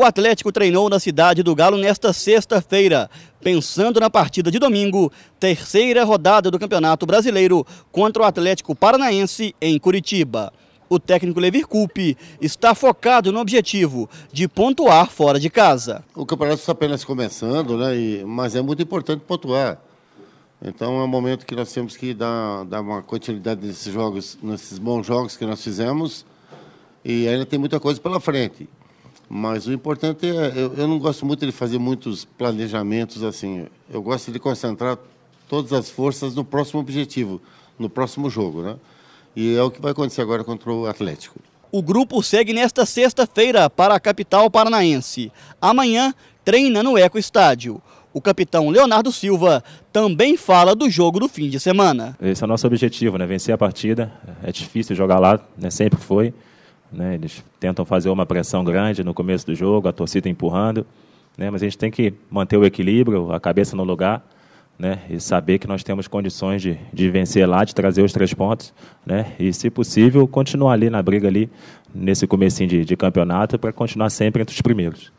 O Atlético treinou na cidade do Galo nesta sexta-feira, pensando na partida de domingo, terceira rodada do Campeonato Brasileiro contra o Atlético Paranaense em Curitiba. O técnico Levir Coupe está focado no objetivo de pontuar fora de casa. O campeonato está apenas começando, né? E, mas é muito importante pontuar. Então é um momento que nós temos que dar, dar uma continuidade nesses jogos, nesses bons jogos que nós fizemos. E ainda tem muita coisa pela frente. Mas o importante é, eu, eu, não gosto muito de fazer muitos planejamentos assim. Eu gosto de concentrar todas as forças no próximo objetivo, no próximo jogo, né? E é o que vai acontecer agora contra o Atlético. O grupo segue nesta sexta-feira para a capital paranaense. Amanhã treina no Eco Estádio. O capitão Leonardo Silva também fala do jogo do fim de semana. Esse é o nosso objetivo, né? Vencer a partida. É difícil jogar lá, né? Sempre foi. Né? Eles tentam fazer uma pressão grande no começo do jogo, a torcida empurrando, né? mas a gente tem que manter o equilíbrio, a cabeça no lugar. Né? E saber que nós temos condições de, de vencer lá, de trazer os três pontos, né? E se possível continuar ali na briga ali nesse comecinho de, de campeonato para continuar sempre entre os primeiros.